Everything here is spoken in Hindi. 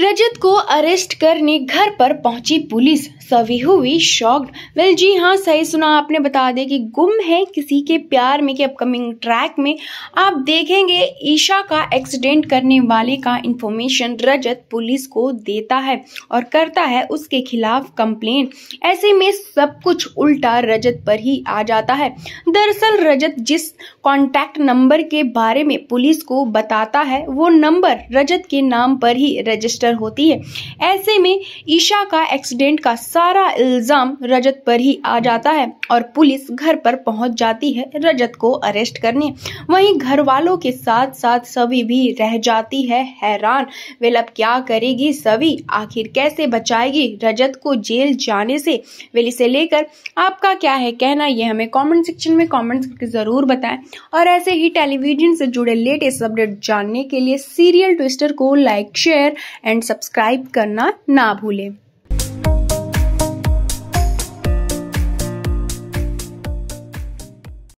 रजत को अरेस्ट करने घर पर पहुंची पुलिस सवी हुई शॉक्ड वेल जी हाँ सही सुना आपने बता दें कि गुम है किसी के प्यार में के अपकमिंग ट्रैक में आप देखेंगे ईशा का एक्सीडेंट करने वाले का इन्फॉर्मेशन रजत पुलिस को देता है और करता है उसके खिलाफ कंप्लेन ऐसे में सब कुछ उल्टा रजत पर ही आ जाता है दरअसल रजत जिस कॉन्टैक्ट नंबर के बारे में पुलिस को बताता है वो नंबर रजत के नाम पर ही रजिस्टर होती है ऐसे में ईशा का एक्सीडेंट का सारा इल्जाम रजत पर ही आ जाता है और पुलिस घर पर पहुंच जाती है रजत को अरेस्ट करने वहीं घर वालों के साथ साथ सभी भी रह जाती है हैरान वे अब क्या करेगी सभी आखिर कैसे बचाएगी रजत को जेल जाने से वेल इसे लेकर आपका क्या है कहना यह हमें कमेंट सेक्शन में कमेंट करके ज़रूर बताएं और ऐसे ही टेलीविजन से जुड़े लेटेस्ट अपडेट जानने के लिए सीरियल ट्विस्टर को लाइक शेयर एंड सब्सक्राइब करना ना भूलें